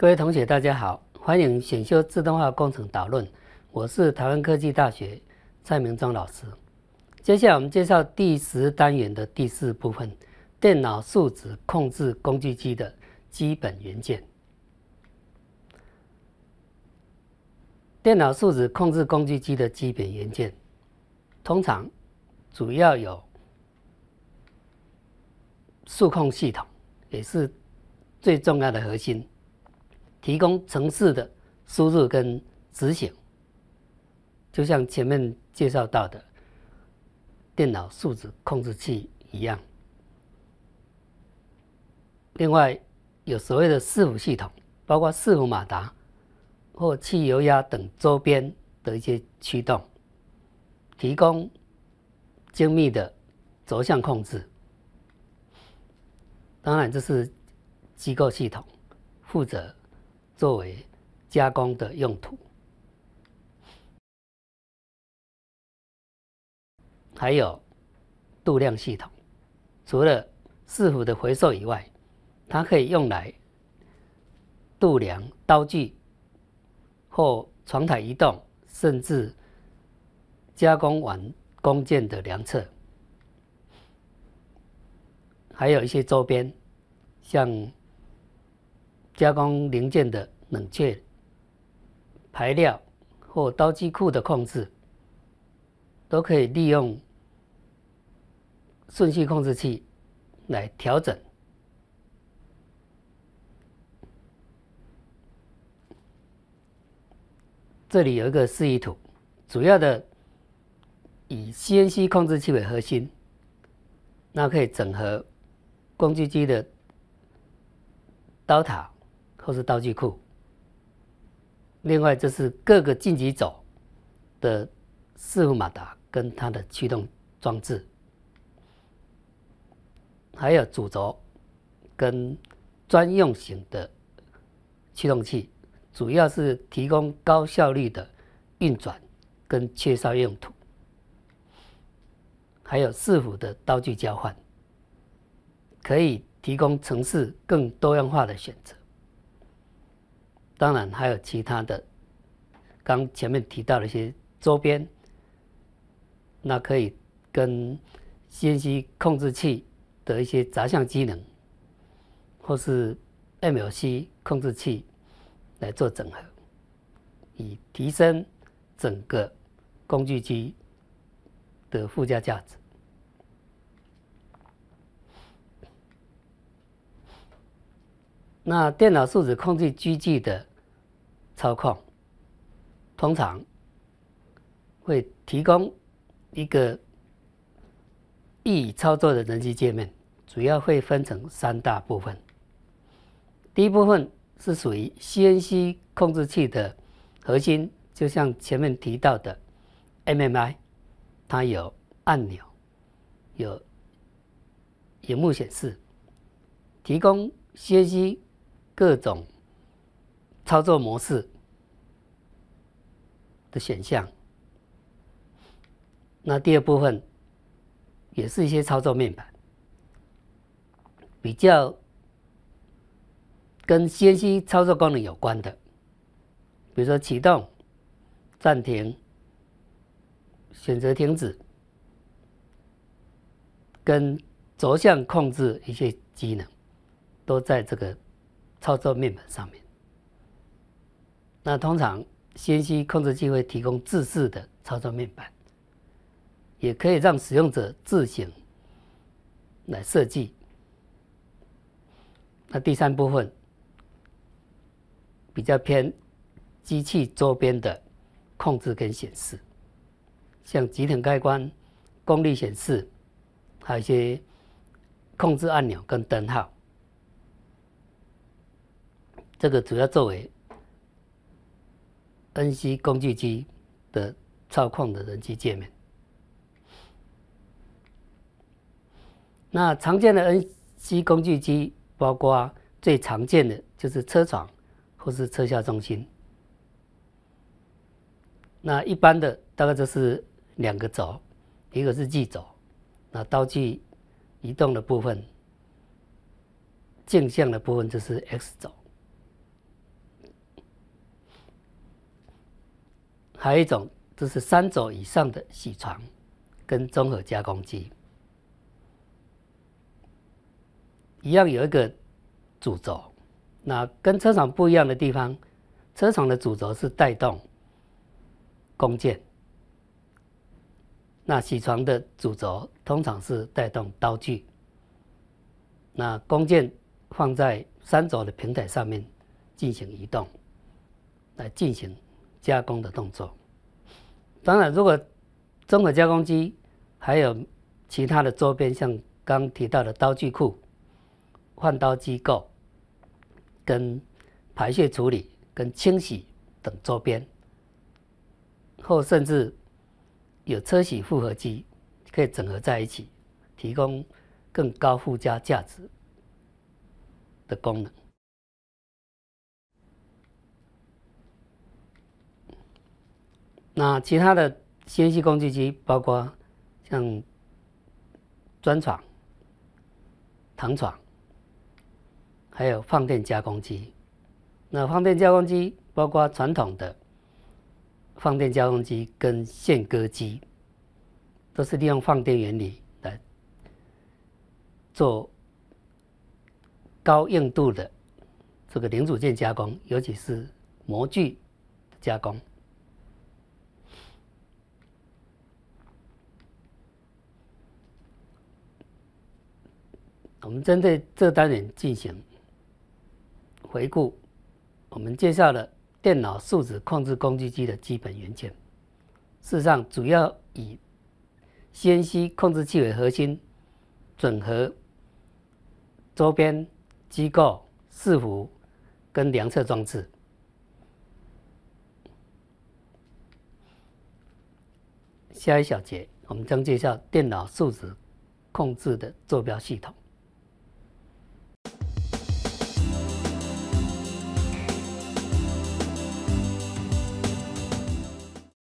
各位同学，大家好，欢迎选修自动化工程导论。我是台湾科技大学蔡明章老师。接下来我们介绍第十单元的第四部分：电脑数字控制工具机的基本元件。电脑数字控制工具机的基本元件，通常主要有数控系统，也是最重要的核心。提供城市的输入跟执行，就像前面介绍到的电脑数字控制器一样。另外，有所谓的伺服系统，包括伺服马达或汽油压等周边的一些驱动，提供精密的轴向控制。当然，这是机构系统负责。作为加工的用途，还有度量系统。除了伺服的回收以外，它可以用来度量刀具或床台移动，甚至加工完工件的量测。还有一些周边，像。加工零件的冷却、排料或刀具库的控制，都可以利用顺序控制器来调整。这里有一个示意图，主要的以 CNC 控制器为核心，那可以整合工具机的刀塔。都是道具库，另外这是各个进级轴的伺服马达跟它的驱动装置，还有主轴跟专用型的驱动器，主要是提供高效率的运转跟切削用途，还有伺服的刀具交换，可以提供城市更多样化的选择。当然，还有其他的，刚前面提到的一些周边，那可以跟信息控制器的一些杂项机能，或是 M L C 控制器来做整合，以提升整个工具机的附加价值。那电脑数字控制机具的。操控通常会提供一个易操作的人机界面，主要会分成三大部分。第一部分是属于 CNC 控制器的核心，就像前面提到的 MMI，它有按钮、有荧幕显示，提供 CNC 各种。操作模式的选项，那第二部分也是一些操作面板，比较跟先 c 操作功能有关的，比如说启动、暂停、选择停止，跟轴向控制一些机能，都在这个操作面板上面。那通常，先息控制器会提供自制的操作面板，也可以让使用者自行来设计。那第三部分比较偏机器周边的控制跟显示，像集成开关、功率显示，还有一些控制按钮跟灯号。这个主要作为。NC 工具机的操控的人机界面。那常见的 NC 工具机，包括最常见的就是车床或是车下中心。那一般的大概就是两个轴，一个是 G 轴，那刀具移动的部分，镜像的部分就是 X 轴。还有一种，就是三轴以上的铣床跟综合加工机，一样有一个主轴。那跟车厂不一样的地方，车厂的主轴是带动工件，那铣床的主轴通常是带动刀具。那工件放在三轴的平台上面进行移动，来进行。加工的动作，当然，如果综合加工机还有其他的周边，像刚提到的刀具库、换刀机构、跟排泄处理、跟清洗等周边，后甚至有车洗复合机，可以整合在一起，提供更高附加价值的功能。那其他的先细工具机包括像砖床、糖床，还有放电加工机。那放电加工机包括传统的放电加工机跟线割机，都是利用放电原理来做高硬度的这个零组件加工，尤其是模具加工。我们针对这单元进行回顾，我们介绍了电脑数字控制工具机的基本元件。事实上，主要以先 c 控制器为核心，整合周边机构、伺服跟量测装置。下一小节，我们将介绍电脑数字控制的坐标系统。